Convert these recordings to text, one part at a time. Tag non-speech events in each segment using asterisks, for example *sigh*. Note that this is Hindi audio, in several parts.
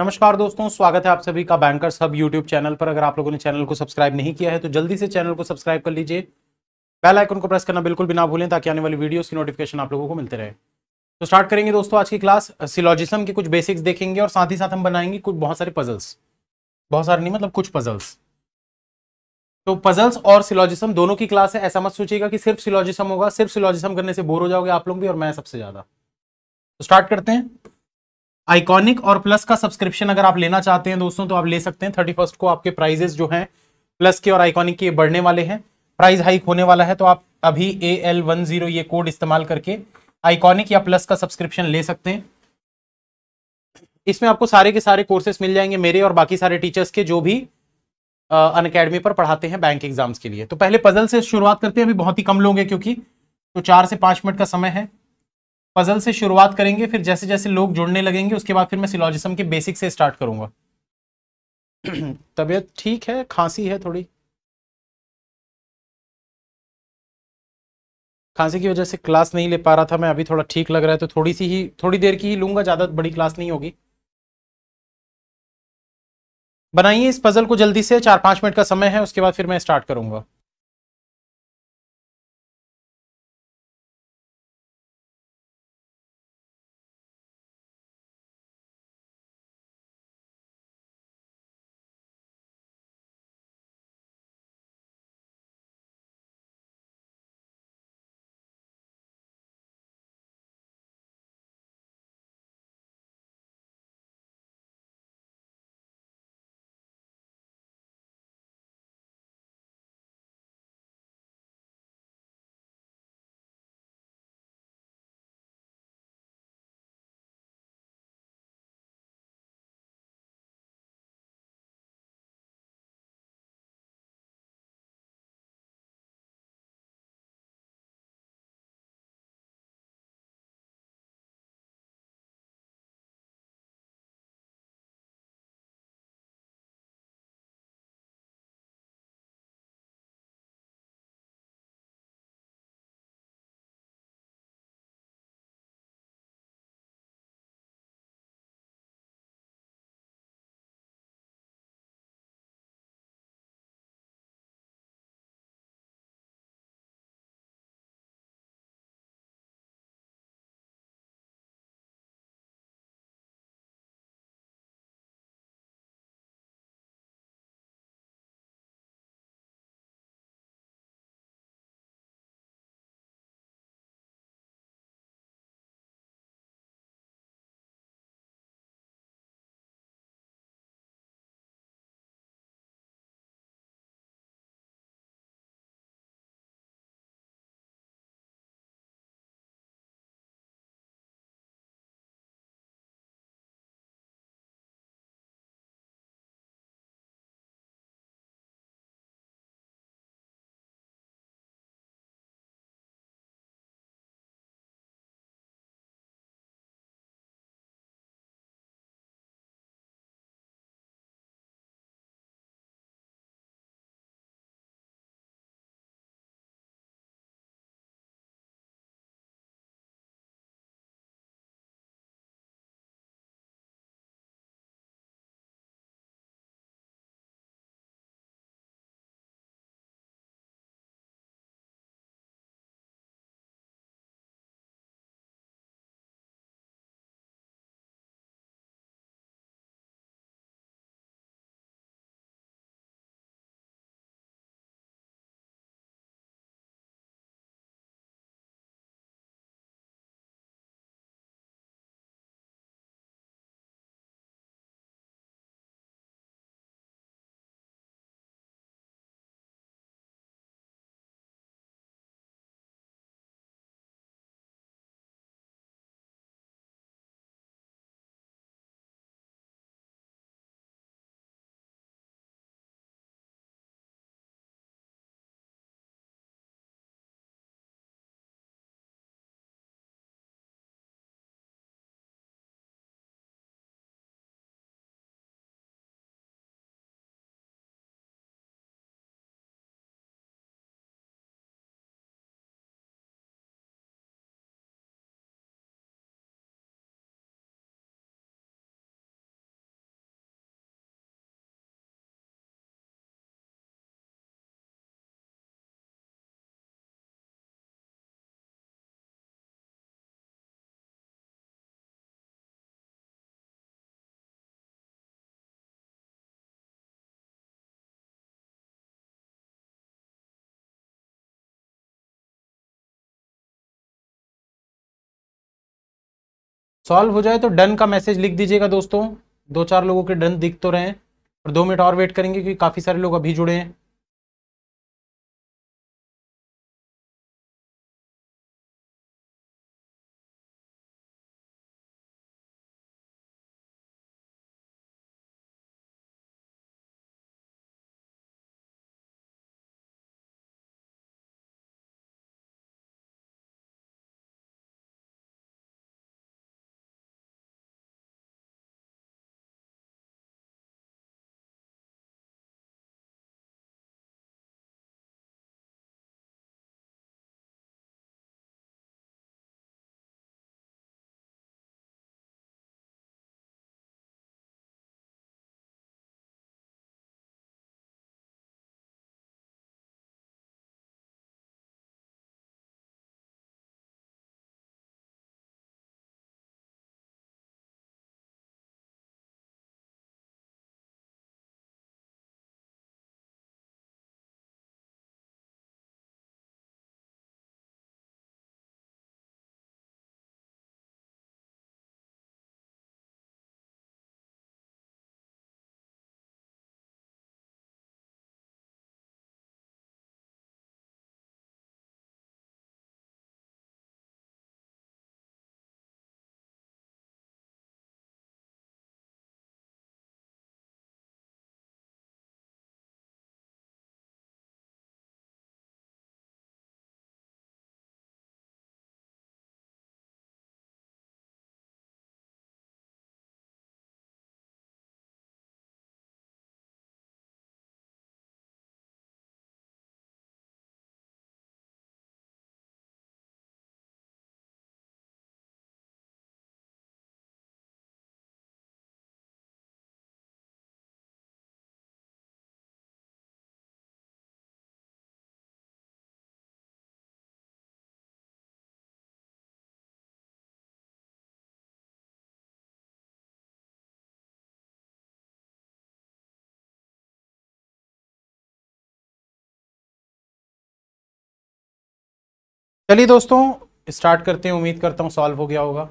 नमस्कार दोस्तों स्वागत है आप सभी का बैंकर सब यूट्यूब चैनल पर अगर आप लोगों ने चैनल को सब्सक्राइब नहीं किया है तो जल्दी से चैनल को सब्सक्राइब कर लीजिए बेल आइकन को प्रेस करना बिल्कुल भी ना भूलें ताकि आने वाली वीडियोस की नोटिफिकेशन आप लोगों को मिलते रहे तो स्टार्ट करेंगे दोस्तों आज की क्लास सिलॉजिसम के कुछ बेसिक्स देखेंगे और साथ ही साथ हम बनाएंगे कुछ बहुत सारे पजल्स बहुत सारे नहीं मतलब कुछ पजल्स तो पजल्स और सिलॉजिसम दोनों की क्लास है ऐसा मत सोचिएगा कि सिर्फ सिलॉजिसम होगा सिर्फ सिलॉजिसम करने से बोर हो जाओगे आप लोग भी और मैं सबसे ज्यादा तो स्टार्ट करते हैं आइकॉनिक और प्लस का सब्सक्रिप्शन अगर आप लेना चाहते हैं दोस्तों तो आप ले सकते हैं थर्टी फर्स्ट को आपके प्राइजेस जो है प्लस के और आइकॉनिक के बढ़ने वाले हैं प्राइस हाइक होने वाला है तो आप अभी ए एल वन जीरो ये कोड इस्तेमाल करके आइकॉनिक या प्लस का सब्सक्रिप्शन ले सकते हैं इसमें आपको सारे के सारे कोर्सेस मिल जाएंगे मेरे और बाकी सारे टीचर्स के जो भी अन अकेडमी पर पढ़ाते हैं बैंक एग्जाम्स के लिए तो पहले पजल से शुरुआत करते हैं अभी बहुत ही कम लोग हैं क्योंकि तो चार से पांच मिनट का समय है पजल से शुरुआत करेंगे फिर जैसे जैसे लोग जुड़ने लगेंगे उसके बाद फिर मैं सिलोजिज्म के बेसिक से स्टार्ट करूंगा *clears throat* तबीयत ठीक है खांसी है थोड़ी खांसी की वजह से क्लास नहीं ले पा रहा था मैं अभी थोड़ा ठीक लग रहा है तो थोड़ी सी ही थोड़ी देर की ही लूंगा ज़्यादा बड़ी क्लास नहीं होगी बनाइए इस पजल को जल्दी से चार पांच मिनट का समय है उसके बाद फिर मैं स्टार्ट करूंगा सॉल्व हो जाए तो डन का मैसेज लिख दीजिएगा दोस्तों दो चार लोगों के डन दिख तो रहे हैं और दो मिनट और वेट करेंगे क्योंकि काफ़ी सारे लोग अभी जुड़े हैं चलिए दोस्तों स्टार्ट करते हैं उम्मीद करता हूं सॉल्व हो गया होगा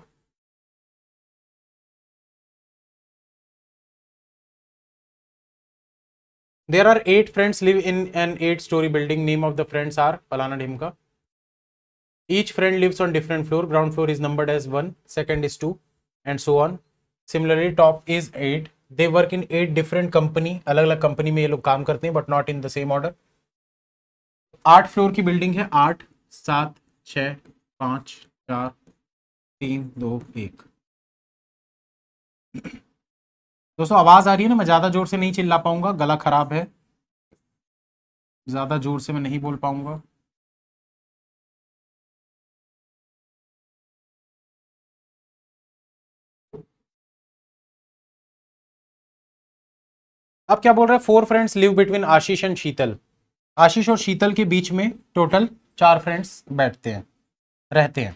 there are eight friends live in an eight storey building name of the friends are फलाना का each friend lives on different floor ground floor is numbered as one second is two and so on similarly top is eight they work in eight different company अलग अलग कंपनी में ये लोग काम करते हैं but not in the same order आठ फ्लोर की बिल्डिंग है आठ सात छ पाँच चार तीन दो एक दोस्तों आवाज आ रही है ना मैं ज्यादा जोर से नहीं चिल्ला पाऊंगा गला खराब है ज्यादा जोर से मैं नहीं बोल पाऊंगा अब क्या बोल रहे हैं four friends live between Ashish and Sheetal Ashish और शीतल के बीच में टोटल चार फ्रेंड्स बैठते हैं रहते हैं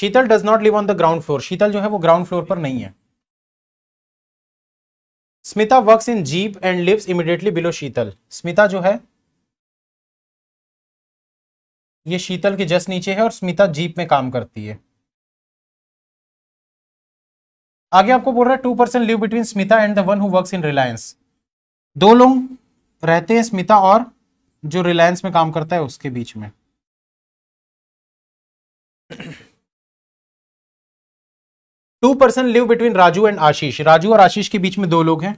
Sheetal does not live on the ground floor Sheetal जो है वो ग्राउंड फ्लोर पर नहीं है Smita work in Jeep and lives immediately below Sheetal Smita जो है ये शीतल के जस्ट नीचे है और स्मिता जीप में काम करती है आगे आपको बोल रहा है two persons live between Smita and the one who works in Reliance दो लोग रहते हैं स्मिता और जो रिलायंस में काम करता है उसके बीच में two person live between Raju and Ashish Raju और आशीष के बीच में दो लोग हैं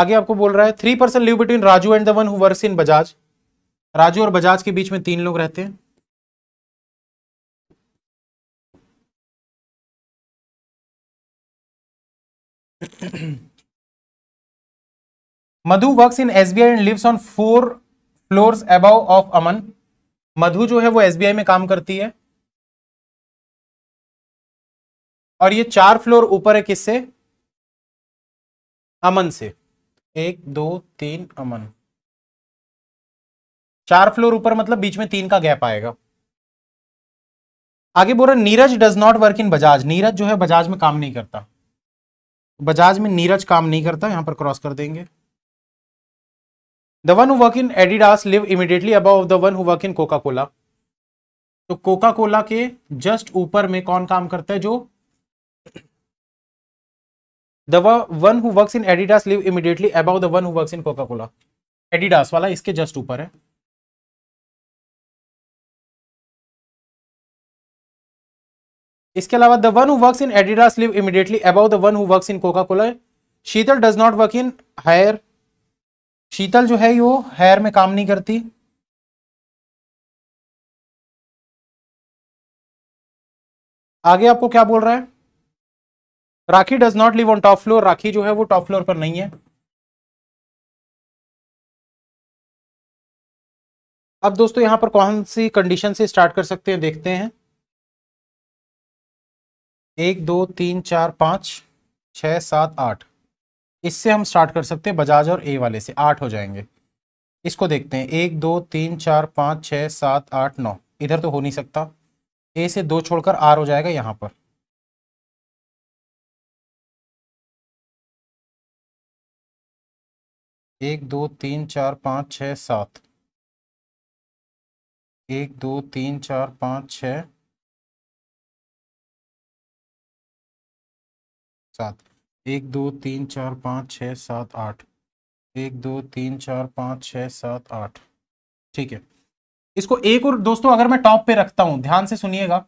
आगे आपको बोल रहा है three person live between Raju and the one who works in Bajaj Raju और बजाज के बीच में तीन लोग रहते हैं Madhu works in SBI and lives on four floors above of Aman Madhu जो है वो एसबीआई में काम करती है और ये चार फ्लोर ऊपर है किससे अमन से एक दो तीन अमन चार फ्लोर ऊपर मतलब बीच में तीन का गैप आएगा आगे बोल रहे Neeraj does not work in Bajaj Neeraj जो है बजाज में काम नहीं करता बजाज में नीरज काम नहीं करता यहां पर क्रॉस कर देंगे the one who work in Adidas live immediately above the one who work in Coca Cola तो कोका कोला के जस्ट ऊपर में कौन काम करता है जो the one who work in Adidas live immediately above the one who work in Coca Cola Adidas वाला इसके जस्ट ऊपर है इसके अलावा the one who work in Adidas live immediately above the one who work in Coca Cola Sheetal does not work in Haier Sheetal जो है वो हेयर में काम नहीं करती आगे आपको क्या बोल रहा है Rakhi does not live on top floor Rakhi जो है वो टॉप फ्लोर पर नहीं है अब दोस्तों यहां पर कौन सी कंडीशन से स्टार्ट कर सकते हैं देखते हैं एक दो तीन चार पांच छ सात आठ इससे हम स्टार्ट कर सकते हैं बजाज और ए वाले से आठ हो जाएंगे इसको देखते हैं एक दो तीन चार पाँच छः सात आठ नौ इधर तो हो नहीं सकता ए से दो छोड़कर आर हो जाएगा यहाँ पर एक दो तीन चार पाँच छ सात एक दो तीन चार पाँच छत एक दो तीन चार पाँच छः सात आठ एक दो तीन चार पाँच छः सात आठ ठीक है इसको एक और दोस्तों अगर मैं टॉप पे रखता हूँ ध्यान से सुनिएगा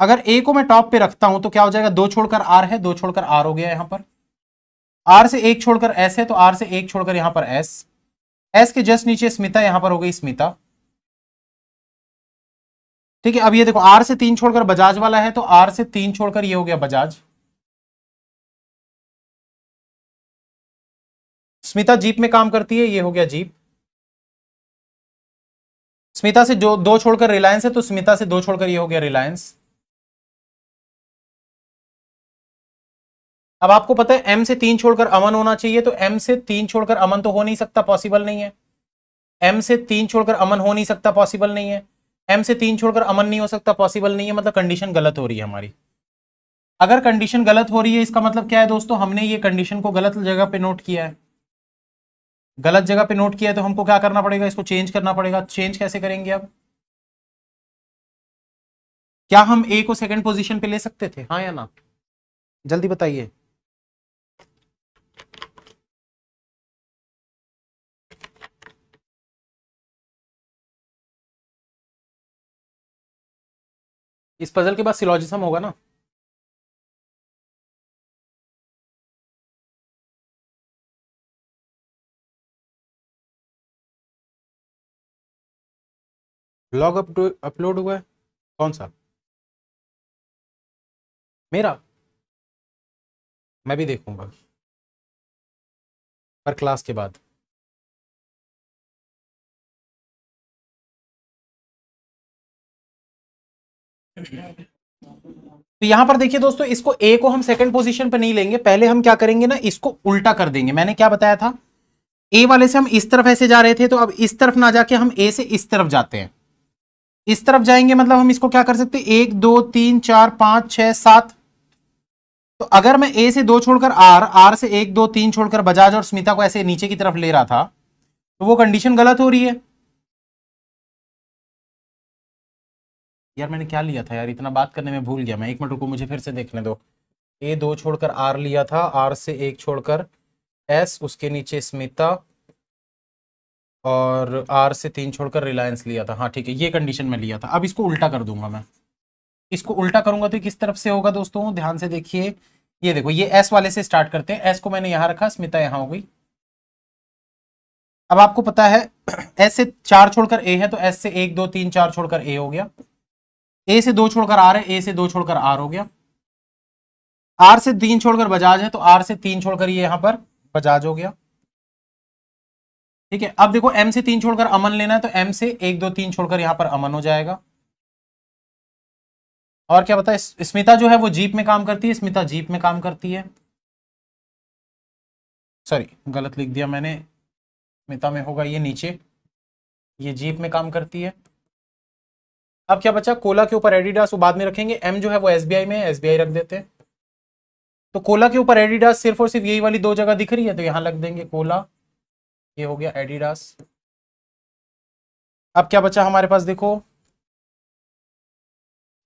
अगर ए को मैं टॉप पे रखता हूँ तो क्या हो जाएगा दो छोड़कर आर है दो छोड़कर आर हो गया यहाँ पर आर से एक छोड़कर एस है तो आर से एक छोड़कर यहाँ पर एस एस के जस्ट नीचे स्मिता यहाँ पर हो गई स्मिता ठीक है अब ये देखो आर से तीन छोड़कर बजाज वाला है तो आर से तीन छोड़कर ये हो गया बजाज स्मिता जीप में काम करती है ये हो गया जीप स्मिता से जो दो छोड़कर रिलायंस है तो स्मिता से दो छोड़कर ये हो गया रिलायंस अब आपको पता है एम से तीन छोड़कर अमन होना चाहिए तो एम से तीन छोड़कर अमन तो हो नहीं सकता पॉसिबल नहीं है एम से तीन छोड़कर अमन हो नहीं सकता पॉसिबल नहीं है एम से तीन छोड़कर अमन नहीं हो सकता पॉसिबल नहीं है मतलब कंडीशन गलत हो रही है हमारी अगर कंडीशन गलत हो रही है इसका मतलब क्या है दोस्तों हमने ये कंडीशन को गलत जगह पे नोट किया है गलत जगह पे नोट किया है तो हमको क्या करना पड़ेगा इसको चेंज करना पड़ेगा चेंज कैसे करेंगे अब क्या हम ए को सेकंड पोजीशन पे ले सकते थे हाँ या ना जल्दी बताइए इस पजल के बाद सिलोजिज्म होगा ना ब्लॉग अपलोड हुआ है कौन सा मेरा मैं भी देखूंगा पर क्लास के बाद तो यहां पर देखिए दोस्तों इसको ए को हम सेकंड पोजीशन पर नहीं लेंगे पहले हम क्या करेंगे ना इसको उल्टा कर देंगे मैंने क्या बताया था ए वाले से हम इस तरफ ऐसे जा रहे थे तो अब इस तरफ ना जाके हम ए से इस तरफ जाते हैं इस तरफ जाएंगे मतलब हम इसको क्या कर सकते एक दो तीन चार पांच छह सात तो अगर मैं ए से दो छोड़कर आर आर से एक दो तीन छोड़कर बजाज और स्मिता को ऐसे नीचे की तरफ ले रहा था तो वो कंडीशन गलत हो रही है यार मैंने क्या लिया था यार इतना बात करने में भूल गया मैं एक मिनट रुको मुझे फिर से देखने दो ए दो छोड़कर आर लिया था आर से एक छोड़कर एस उसके नीचे स्मिता और आर से तीन छोड़कर रिलायंस लिया था हाँ ठीक है ये कंडीशन में लिया था अब इसको उल्टा कर दूंगा मैं इसको उल्टा करूंगा तो किस तरफ से होगा दोस्तों ध्यान से देखिए ये देखो ये एस वाले से स्टार्ट करते हैं एस को मैंने यहां रखा स्मिता यहां हो गई अब आपको पता है एस *clears throat* से चार छोड़कर ए है तो एस से एक दो तीन चार छोड़कर ए हो गया ए से दो छोड़कर आर है ए से दो छोड़कर आर हो गया आर से तीन छोड़कर बजाज है तो आर से तीन छोड़कर ये यहाँ पर बजाज हो गया ठीक है अब देखो एम से तीन छोड़कर अमन लेना है तो एम से एक दो तीन छोड़कर यहां पर अमन हो जाएगा और क्या बताए स्मिता जो है वो जीप में काम करती है स्मिता जीप में काम करती है सॉरी गलत लिख दिया मैंने स्मिता में होगा ये नीचे ये जीप में काम करती है अब क्या बचा कोला के ऊपर एडिडास बाद में रखेंगे एम जो है वो एसबीआई में एसबीआई रख देते हैं तो कोला के ऊपर एडिडास सिर्फ और सिर्फ यही वाली दो जगह दिख रही है तो यहां लग देंगे कोला ये हो गया एडिडास अब क्या बचा हमारे पास देखो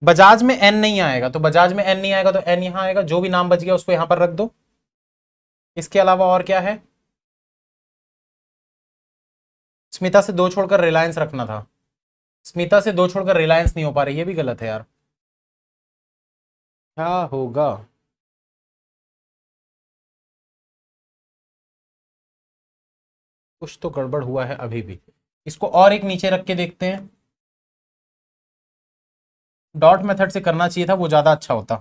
बजाज में एन नहीं आएगा तो बजाज में एन नहीं आएगा तो एन यहां आएगा जो भी नाम बच गया उसको यहां पर रख दो इसके अलावा और क्या है स्मिता से दो छोड़कर रिलायंस रखना था स्मिता से दो छोड़कर रिलायंस नहीं हो पा रही ये भी गलत है यार क्या होगा कुछ तो गड़बड़ हुआ है अभी भी इसको और एक नीचे रख के देखते हैं डॉट मेथड से करना चाहिए था वो ज़्यादा अच्छा होता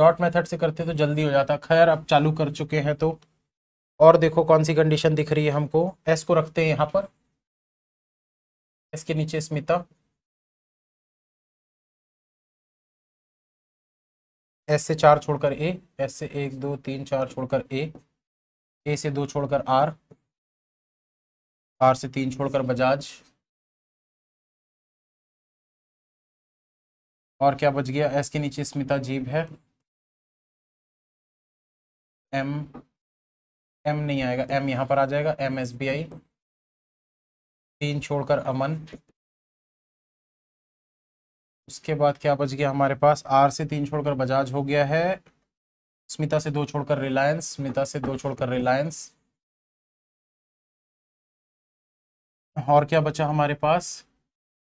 डॉट मेथड से करते तो जल्दी हो जाता खैर अब चालू कर चुके हैं तो और देखो कौन सी कंडीशन दिख रही है हमको एस को रखते हैं यहां पर एस के नीचे स्मिता एस से चार छोड़कर ए एस से एक दो तीन चार छोड़कर ए ए से दो छोड़कर आर आर से तीन छोड़कर बजाज और क्या बच गया एस के नीचे स्मिता जीव है एम एम नहीं आएगा एम यहां पर आ जाएगा एम एस बी आई तीन छोड़कर अमन उसके बाद क्या बच गया हमारे पास आर से तीन छोड़कर बजाज हो गया है स्मिता से दो छोड़कर रिलायंस स्मिता से दो छोड़कर रिलायंस और क्या बचा हमारे पास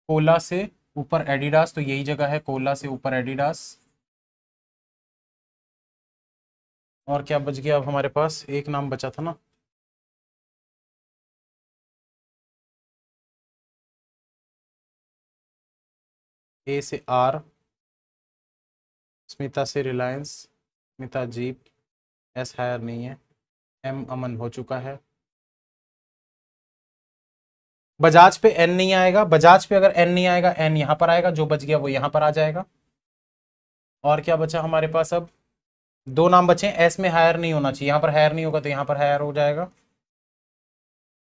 कोला से ऊपर एडिडास तो यही जगह है कोला से ऊपर एडिडास और क्या बच गया अब हमारे पास एक नाम बचा था ना ए से आर स्मिता से Reliance Smita Jeep S Haier नहीं है एम अमन हो चुका है बजाज पे एन नहीं आएगा बजाज पे अगर एन नहीं आएगा एन यहां पर आएगा जो बच गया वो यहां पर आ जाएगा और क्या बचा हमारे पास अब दो नाम बचे एस में हायर नहीं होना चाहिए यहां पर हायर नहीं होगा तो यहां पर हायर हो जाएगा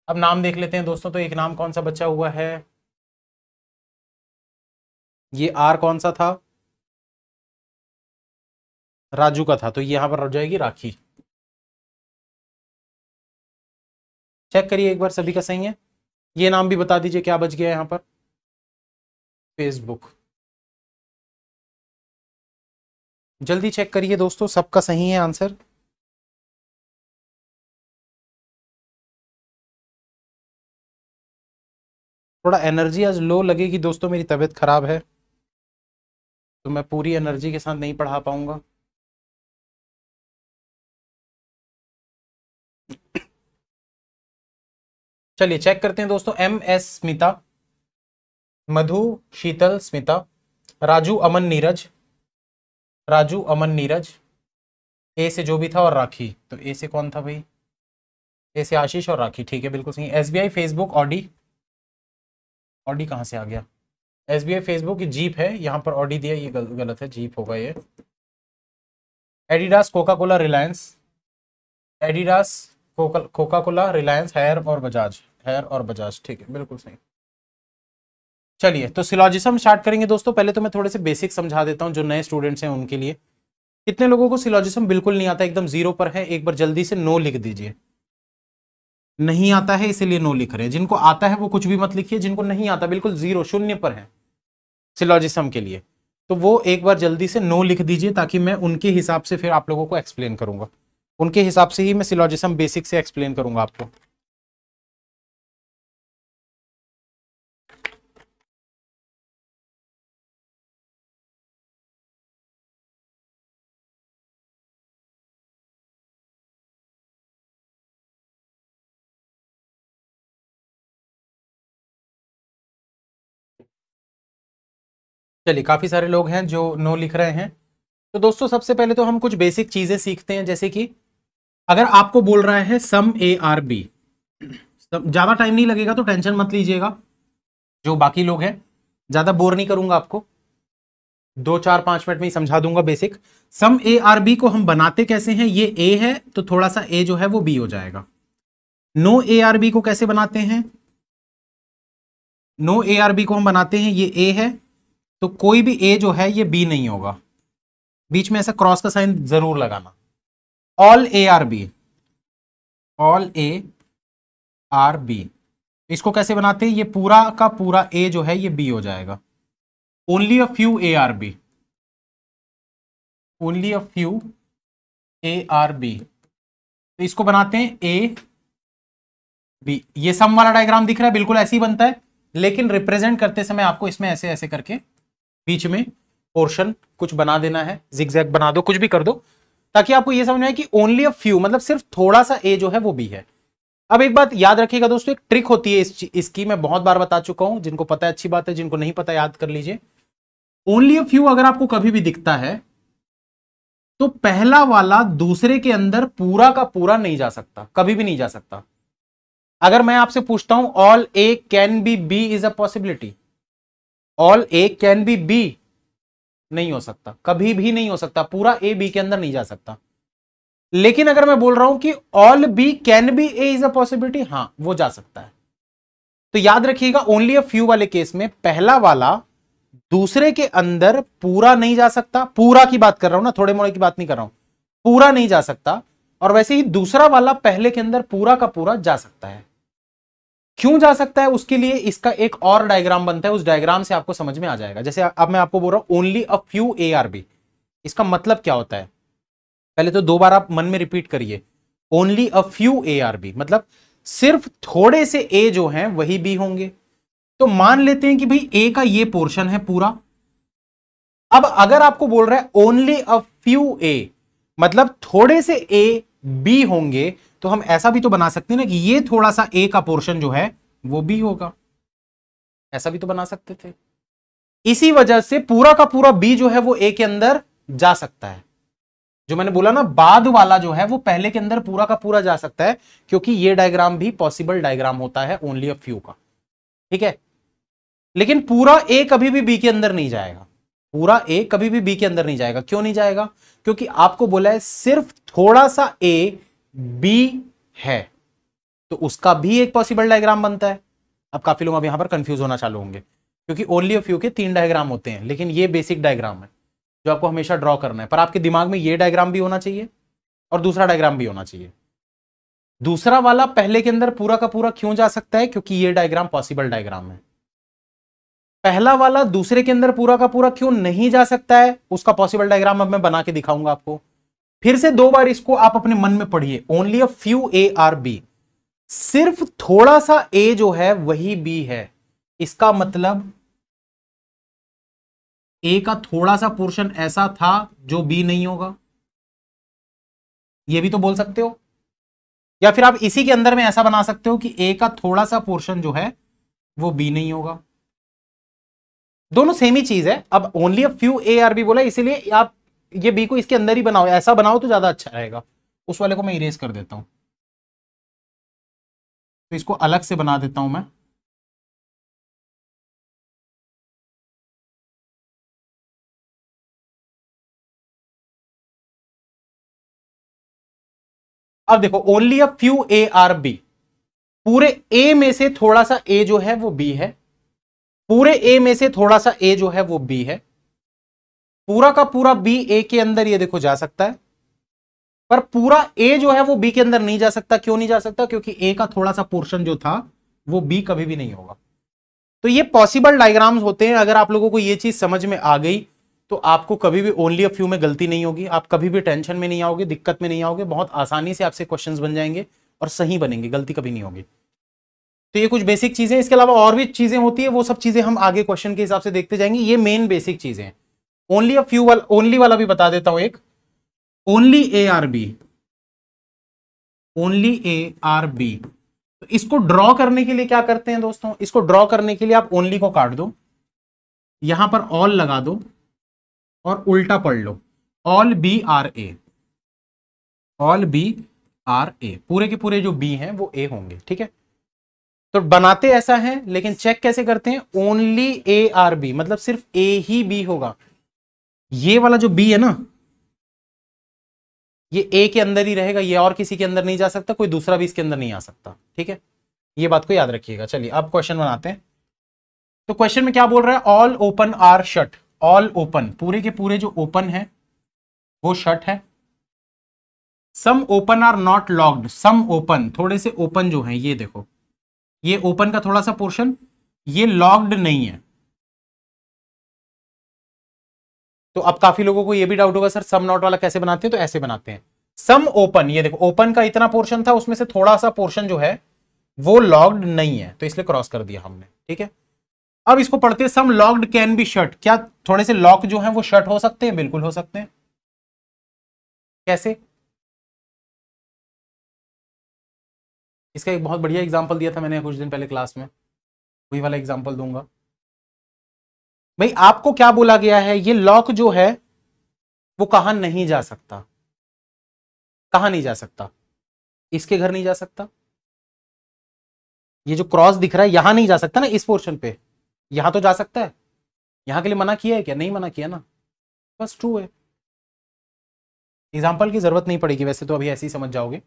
अब नाम देख लेते हैं दोस्तों तो एक नाम कौन सा बचा हुआ है ये आर कौन सा था राजू का था तो यहां पर हो जाएगी राखी चेक करिए एक बार सभी का सही है ये नाम भी बता दीजिए क्या बच गया यहां पर फेसबुक जल्दी चेक करिए दोस्तों सबका सही है आंसर थोड़ा एनर्जी आज लो लगेगी दोस्तों मेरी तबीयत खराब है तो मैं पूरी एनर्जी के साथ नहीं पढ़ा पाऊंगा चलिए चेक करते हैं दोस्तों M S Smita Madhu Sheetal Smita Raju Aman Neeraj Raju Aman Neeraj A से जो भी था और राखी तो ए से कौन था भाई ए से आशीष और राखी ठीक है बिल्कुल सही S B I Facebook Audi Audi कहाँ से आ गया एस बी आई फेसबुक की जीप है यहाँ पर ऑडी दिया ये गल, गलत है जीप होगा ये Adidas Coca Cola Reliance Adidas Coca Cola Reliance Haier और बजाज हेयर और बजाज ठीक है बिल्कुल सही चलिए तो सिलॉजिज्म स्टार्ट करेंगे दोस्तों पहले तो मैं थोड़े से बेसिक समझा देता हूँ जो नए स्टूडेंट्स हैं उनके लिए कितने लोगों को सिलॉजिज्म बिल्कुल नहीं आता एकदम जीरो पर है एक बार जल्दी से नो लिख दीजिए नहीं आता है इसीलिए नो लिख रहे हैं जिनको आता है वो कुछ भी मत लिखिए जिनको नहीं आता बिल्कुल जीरो शून्य पर है सिलॉजिज्म के लिए तो वो एक बार जल्दी से नो लिख दीजिए ताकि मैं उनके हिसाब से फिर आप लोगों को एक्सप्लेन करूंगा उनके हिसाब से ही मैं सिलोजिज्म बेसिक से एक्सप्लेन करूंगा आपको चलिए काफ़ी सारे लोग हैं जो नो लिख रहे हैं तो दोस्तों सबसे पहले तो हम कुछ बेसिक चीज़ें सीखते हैं जैसे कि अगर आपको बोल रहा है सम ए आर बी ज़्यादा टाइम नहीं लगेगा तो टेंशन मत लीजिएगा जो बाकी लोग हैं ज़्यादा बोर नहीं करूंगा आपको दो चार पांच मिनट में ही समझा दूंगा basic sum A are B को हम बनाते कैसे हैं ये ए है तो थोड़ा सा ए जो है वो बी हो जाएगा नो ए आर बी को कैसे बनाते हैं नो ए आर बी को हम बनाते हैं ये ए है तो कोई भी ए जो है ये बी नहीं होगा बीच में ऐसा क्रॉस का साइन ज़रूर लगाना all A are B all A are B इसको कैसे बनाते हैं ये पूरा का पूरा ए जो है ये बी हो जाएगा only a few A are B only a few A are B तो इसको बनाते हैं ए बी ये सम वाला डायग्राम दिख रहा है बिल्कुल ऐसे ही बनता है लेकिन रिप्रेजेंट करते समय आपको इसमें ऐसे ऐसे करके बीच में पोर्शन कुछ बना देना है जिग्जैग बना दो कुछ भी कर दो ताकि आपको यह समझ में आए कि ओनली अ फ्यू मतलब सिर्फ थोड़ा सा ए जो है वो बी है अब एक बात याद रखिएगा दोस्तों एक ट्रिक होती है इस इसकी मैं बहुत बार बता चुका हूं जिनको पता है अच्छी बात है जिनको नहीं पता याद कर लीजिए ओनली अ फ्यू अगर आपको कभी भी दिखता है तो पहला वाला दूसरे के अंदर पूरा का पूरा नहीं जा सकता कभी भी नहीं जा सकता अगर मैं आपसे पूछता हूं all A can be B is a possibility all A can be B नहीं हो सकता कभी भी नहीं हो सकता पूरा ए बी के अंदर नहीं जा सकता लेकिन अगर मैं बोल रहा हूं कि all B can be A is a possibility हाँ वो जा सकता है तो याद रखिएगा ओनली अ फ्यू वाले केस में पहला वाला दूसरे के अंदर पूरा नहीं जा सकता पूरा की बात कर रहा हूं ना थोड़े मोड़े की बात नहीं कर रहा हूं पूरा नहीं जा सकता और वैसे ही दूसरा वाला पहले के अंदर पूरा का पूरा जा सकता है क्यों जा सकता है उसके लिए इसका एक और डायग्राम बनता है उस डायग्राम से आपको समझ में आ जाएगा जैसे अब मैं आपको बोल रहा हूं only a few A are B इसका मतलब क्या होता है पहले तो दो बार आप मन में रिपीट करिए only a few A are B मतलब सिर्फ थोड़े से ए जो हैं वही बी होंगे तो मान लेते हैं कि भाई ए का ये पोर्शन है पूरा अब अगर आपको बोल रहा है ओनली अ फ्यू ए मतलब थोड़े से ए बी होंगे तो हम ऐसा भी तो बना सकते ना कि ये थोड़ा सा ए का पोर्शन जो है वो बी होगा ऐसा भी तो बना सकते थे इसी वजह से पूरा का पूरा बी जो है वो ए के अंदर जा सकता है जो मैंने बोला ना बाद वाला जो है वो पहले के अंदर पूरा का पूरा जा सकता है क्योंकि ये डायग्राम भी पॉसिबल डायग्राम होता है ओनली अ फ्यू का ठीक है लेकिन पूरा ए कभी भी बी के अंदर नहीं जाएगा पूरा ए कभी भी बी के अंदर नहीं जाएगा क्यों नहीं जाएगा क्योंकि आपको बोला है सिर्फ थोड़ा सा ए बी है तो उसका भी एक पॉसिबल डायग्राम बनता है अब काफी लोग अब यहां पर कंफ्यूज होना चालू होंगे क्योंकि ओनली ऑफ यू के तीन डायग्राम होते हैं लेकिन ये बेसिक डायग्राम है जो आपको हमेशा ड्रॉ करना है पर आपके दिमाग में ये डायग्राम भी होना चाहिए और दूसरा डायग्राम भी होना चाहिए दूसरा वाला पहले के अंदर पूरा का पूरा क्यों जा सकता है क्योंकि ये डायग्राम पॉसिबल डायग्राम है पहला वाला दूसरे के अंदर पूरा का पूरा क्यों नहीं जा सकता है उसका पॉसिबल डायग्राम अब मैं बना के दिखाऊंगा आपको फिर से दो बार इसको आप अपने मन में पढ़िए only a few A are B सिर्फ थोड़ा सा ए जो है वही बी है इसका मतलब ए का थोड़ा सा पोर्शन ऐसा था जो बी नहीं होगा ये भी तो बोल सकते हो या फिर आप इसी के अंदर में ऐसा बना सकते हो कि ए का थोड़ा सा पोर्शन जो है वो बी नहीं होगा दोनों सेम ही चीज है अब only a few A are B बोला इसीलिए आप ये बी को इसके अंदर ही बनाओ ऐसा बनाओ तो ज्यादा अच्छा रहेगा उस वाले को मैं इरेज कर देता हूं तो इसको अलग से बना देता हूं मैं अब देखो only a few A are B पूरे ए में से थोड़ा सा ए जो है वो बी है पूरे ए में से थोड़ा सा ए जो है वो बी है पूरा का पूरा बी ए के अंदर ये देखो जा सकता है पर पूरा ए जो है वो बी के अंदर नहीं जा सकता क्यों नहीं जा सकता क्योंकि ए का थोड़ा सा पोर्शन जो था वो बी कभी भी नहीं होगा तो ये पॉसिबल डायग्राम्स होते हैं अगर आप लोगों को ये चीज समझ में आ गई तो आपको कभी भी ओनली अ फ्यू में गलती नहीं होगी आप कभी भी टेंशन में नहीं आओगे दिक्कत में नहीं आओगे बहुत आसानी से आपसे क्वेश्चंस बन जाएंगे और सही बनेंगे गलती कभी नहीं होगी तो ये कुछ बेसिक चीजें इसके अलावा और भी चीजें होती है वो सब चीजें हम आगे क्वेश्चन के हिसाब से देखते जाएंगे ये मेन बेसिक चीजें हैं ओनली अ फ्यू वाला ओनली वाला भी बता देता हूं एक only A are B only A are B तो इसको ड्रॉ करने के लिए क्या करते हैं दोस्तों इसको ड्रॉ करने के लिए आप ओनली को काट दो यहां पर ऑल लगा दो और उल्टा पढ़ लो all B are A all B are A पूरे के पूरे जो बी हैं वो ए होंगे ठीक है तो बनाते ऐसा है लेकिन चेक कैसे करते हैं ओनली ए आर बी मतलब सिर्फ ए ही बी होगा ये वाला जो बी है ना ये ए के अंदर ही रहेगा ये और किसी के अंदर नहीं जा सकता कोई दूसरा भी इसके अंदर नहीं आ सकता ठीक है ये बात को याद रखिएगा चलिए अब क्वेश्चन बनाते हैं तो क्वेश्चन में क्या बोल रहा है all open are shut all open पूरे के पूरे जो ओपन है वो शट है some open are not locked some open थोड़े से ओपन जो है ये देखो ये ओपन का थोड़ा सा पोर्शन ये लॉक्ड नहीं है तो अब काफी लोगों को यह भी डाउट होगा सर सम नॉट वाला कैसे बनाते हैं तो ऐसे बनाते हैं सम ओपन ये देखो ओपन का इतना पोर्शन था उसमें से थोड़ा सा पोर्शन जो है वो लॉग्ड नहीं है तो इसलिए क्रॉस कर दिया हमने ठीक है अब इसको पढ़ते हैं some locked can be shut क्या थोड़े से लॉक जो है वो शर्ट हो सकते हैं बिल्कुल हो सकते हैं कैसे इसका एक बहुत बढ़िया एग्जाम्पल दिया था मैंने कुछ दिन पहले क्लास में वही वाला एग्जाम्पल दूंगा भाई आपको क्या बोला गया है ये लॉक जो है वो कहा नहीं जा सकता कहा नहीं जा सकता इसके घर नहीं जा सकता ये जो क्रॉस दिख रहा है यहां नहीं जा सकता ना इस पोर्शन पे यहां तो जा सकता है यहां के लिए मना किया है क्या नहीं मना किया ना बस ट्रू है एग्जाम्पल की जरूरत नहीं पड़ेगी वैसे तो अभी ऐसे ही समझ जाओगे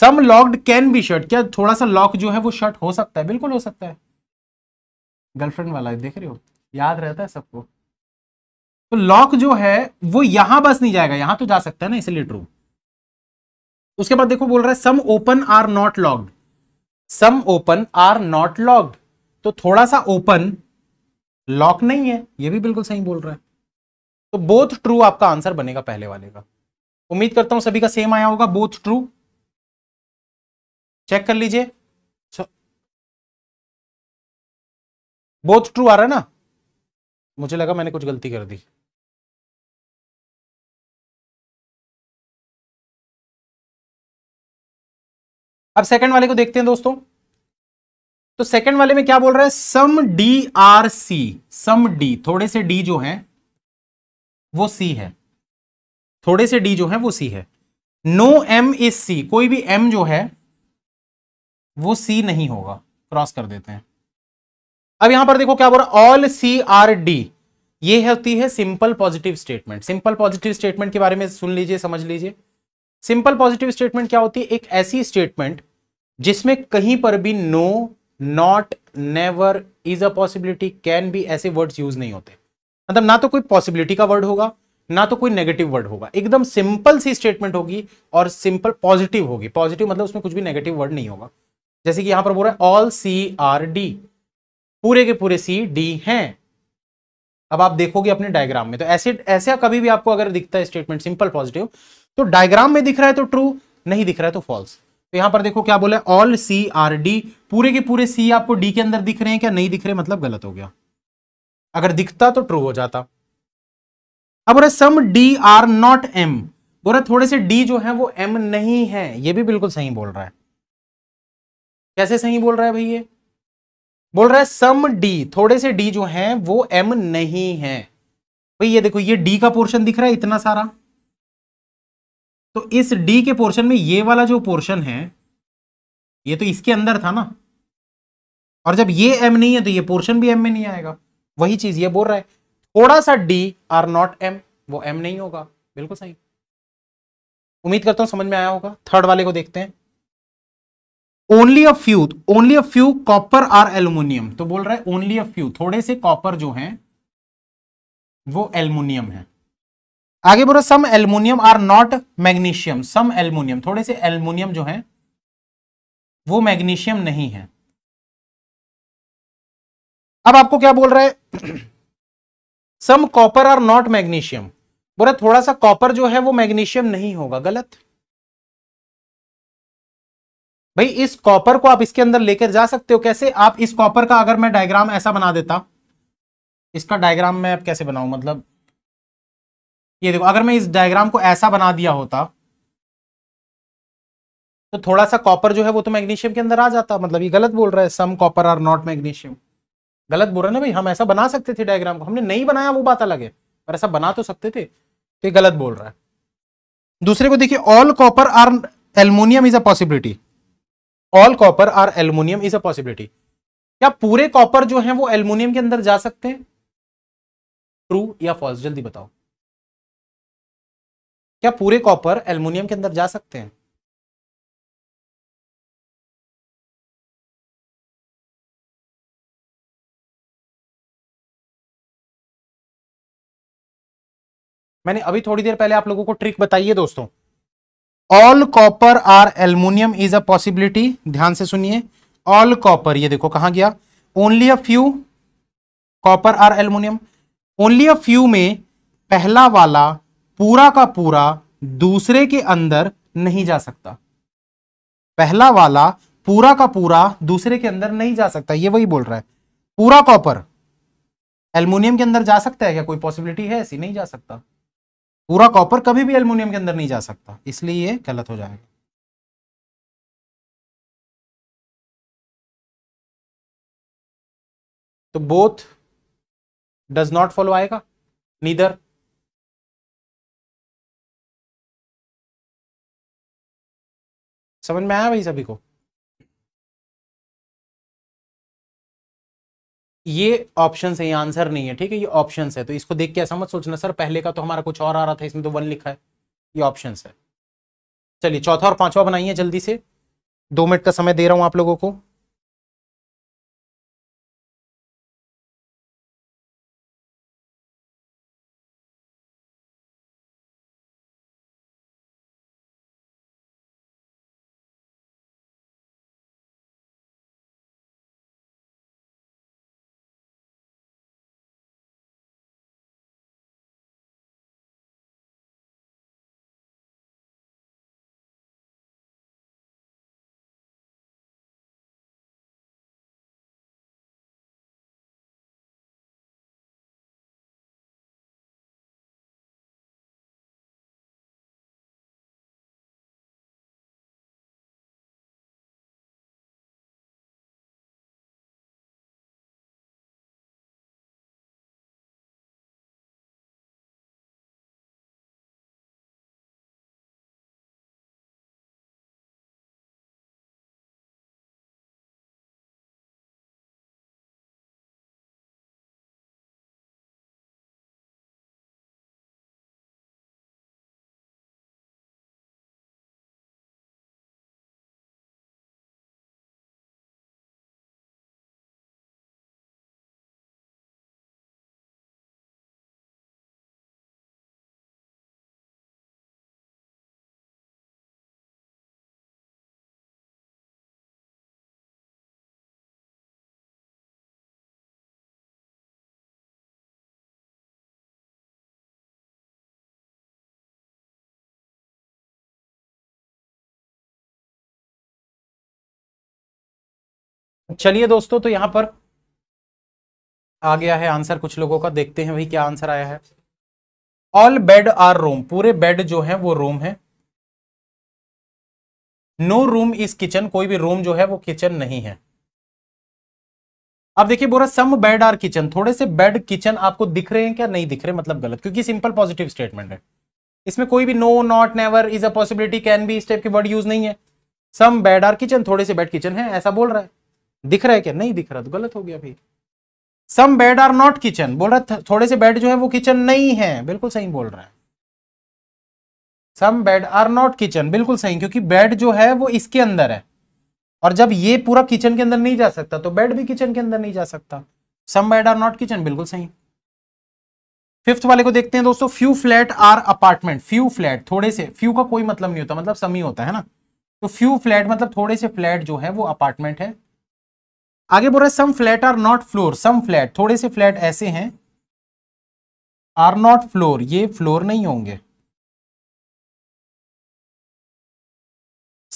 some locked can be shut क्या थोड़ा सा लॉक जो है वो शर्ट हो सकता है बिल्कुल हो सकता है गर्लफ्रेंड वाला है देख रहे हो याद रहता है सबको तो लॉक जो है वो यहां बस नहीं जाएगा यहां तो जा सकता है ना इसलिए ट्रू उसके बाद देखो बोल रहा है some open are not locked some open are not locked तो थोड़ा सा ओपन लॉक नहीं है ये भी बिल्कुल सही बोल रहा है तो बोथ ट्रू आपका आंसर बनेगा पहले वाले का उम्मीद करता हूं सभी का सेम आया होगा बोथ ट्रू चेक कर लीजिए बोथ ट्रू आ रहा है ना मुझे लगा मैंने कुछ गलती कर दी अब सेकंड वाले को देखते हैं दोस्तों तो सेकंड वाले में क्या बोल रहा है some D are C some D थोड़े से डी जो है वो सी है थोड़े से डी जो है वो सी है नो एम इज सी कोई भी एम जो है वो सी नहीं होगा क्रॉस कर देते हैं अब यहां पर देखो क्या बोल रहा ऑल सी आर डी ये होती है simple positive statement simple positive statement के बारे में सुन लीजिए समझ लीजिए सिंपल पॉजिटिव स्टेटमेंट क्या होती है एक ऐसी स्टेटमेंट जिसमें कहीं पर भी no not never is a possibility can be ऐसे वर्ड्स यूज नहीं होते मतलब ना तो कोई पॉसिबिलिटी का वर्ड होगा ना तो कोई नेगेटिव वर्ड होगा एकदम सिंपल सी स्टेटमेंट होगी और सिंपल पॉजिटिव होगी पॉजिटिव मतलब उसमें कुछ भी नेगेटिव वर्ड नहीं होगा जैसे कि यहां पर बोल रहे ऑल सी आर डी पूरे के पूरे सी डी हैं अब आप देखोगे अपने डायग्राम में तो ऐसे ऐसे कभी भी आपको अगर दिखता है स्टेटमेंट सिंपल पॉजिटिव तो डायग्राम में दिख रहा है तो ट्रू नहीं दिख रहा है तो फॉल्स तो यहां पर देखो क्या बोला ऑल सी आर डी पूरे के पूरे सी आपको डी के अंदर दिख रहे हैं क्या नहीं दिख रहे मतलब गलत हो गया अगर दिखता तो ट्रू हो जाता अब बोला some D are not M बोला थोड़े से डी जो है वो एम नहीं है ये भी बिल्कुल सही बोल रहा है कैसे सही बोल रहा है भैया बोल रहा है सम डी थोड़े से डी जो हैं वो एम नहीं है भाई ये देखो ये डी का पोर्शन दिख रहा है इतना सारा तो इस डी के पोर्शन में ये वाला जो पोर्शन है ये तो इसके अंदर था ना और जब ये एम नहीं है तो ये पोर्शन भी एम में नहीं आएगा वही चीज ये बोल रहा है थोड़ा सा डी आर नॉट एम वो एम नहीं होगा बिल्कुल सही उम्मीद करता हूं समझ में आया होगा थर्ड वाले को देखते हैं only a few only a few copper are aluminium तो बोल रहा है ओनली अ फ्यू थोड़े से कॉपर जो हैं वो एल्यूमिनियम है आगे बोलो some aluminium are not magnesium some aluminium थोड़े से एल्यूमिनियम जो है वो मैग्नीशियम नहीं है अब आपको क्या बोल रहा है some copper are not magnesium बोला थोड़ा सा कॉपर जो है वो मैग्नीशियम नहीं होगा गलत भाई इस कॉपर को आप इसके अंदर लेकर जा सकते हो कैसे आप इस कॉपर का अगर मैं डायग्राम ऐसा बना देता इसका डायग्राम मैं अब कैसे बनाऊं मतलब ये देखो अगर मैं इस डायग्राम को ऐसा बना दिया होता तो थोड़ा सा कॉपर जो है वो तो मैग्नीशियम के अंदर आ जाता मतलब ये गलत बोल रहा है some copper are not magnesium गलत बोल रहे ना भाई हम ऐसा बना सकते थे डायग्राम को हमने नहीं बनाया वो बात अलग है पर ऐसा बना तो सकते थे तो ये गलत बोल रहा है दूसरे को देखिए all copper are aluminium is a possibility all copper are aluminium is a possibility क्या पूरे कॉपर जो है वो एल्यूमिनियम के अंदर जा सकते हैं ट्रू या फॉल्स जल्दी बताओ क्या पूरे कॉपर एल्यूमिनियम के अंदर जा सकते हैं मैंने अभी थोड़ी देर पहले आप लोगों को ट्रिक बताई है दोस्तों all copper are aluminium is a possibility ध्यान से सुनिए ऑल कॉपर ये देखो कहा गया only a few copper are aluminium only a few में पहला वाला पूरा का पूरा दूसरे के अंदर नहीं जा सकता पहला वाला पूरा का पूरा दूसरे के अंदर नहीं जा सकता ये वही बोल रहा है पूरा कॉपर एल्यूमिनियम के अंदर जा सकता है क्या कोई पॉसिबिलिटी है ऐसी नहीं जा सकता पूरा कॉपर कभी भी एल्यूमिनियम के अंदर नहीं जा सकता इसलिए ये गलत हो जाएगा तो बोथ डज नॉट फॉलो आएगा नीदर समझ में आया भाई सभी को ये ऑप्शन है ये आंसर नहीं है ठीक है ये ऑप्शन है तो इसको देख के ऐसा मत सोचना सर पहले का तो हमारा कुछ और आ रहा था इसमें तो वन लिखा है ये ऑप्शन है चलिए चौथा और पांचवा बनाइए जल्दी से दो मिनट का समय दे रहा हूं आप लोगों को चलिए दोस्तों तो यहां पर आ गया है आंसर कुछ लोगों का देखते हैं भाई क्या आंसर आया है ऑल बेड आर रूम पूरे बेड जो है वो रूम है नो रूम इज किचन कोई भी रूम जो है वो किचन नहीं है अब देखिए बोरा सम बेड आर किचन थोड़े से बेड किचन आपको दिख रहे हैं क्या नहीं दिख रहे मतलब गलत क्योंकि सिंपल पॉजिटिव स्टेटमेंट है इसमें कोई भी no not never is a possibility can be इस टाइप के वर्ड यूज नहीं है सम बेड आर किचन थोड़े से बेड किचन है ऐसा बोल रहा है दिख रहा है क्या नहीं दिख रहा तो गलत हो गया भाई some bed are not kitchen बोल रहा है थोड़े से बेड जो है वो किचन नहीं है बिल्कुल सही बोल रहा है some bed are not kitchen बिल्कुल सही क्योंकि बेड जो है वो इसके अंदर है और जब ये पूरा किचन के अंदर नहीं जा सकता तो बेड भी किचन के अंदर नहीं जा सकता some bed are not kitchen बिल्कुल सही फिफ्थ वाले को देखते हैं दोस्तों few flat are apartment few flat थोड़े से फ्यू का कोई मतलब नहीं होता मतलब सम ही होता है ना तो फ्यू फ्लैट मतलब थोड़े से फ्लैट जो है वो अपार्टमेंट है आगे बोल रहे some flat are not floor some flat थोड़े से फ्लैट ऐसे हैं आर नॉट फ्लोर ये फ्लोर नहीं होंगे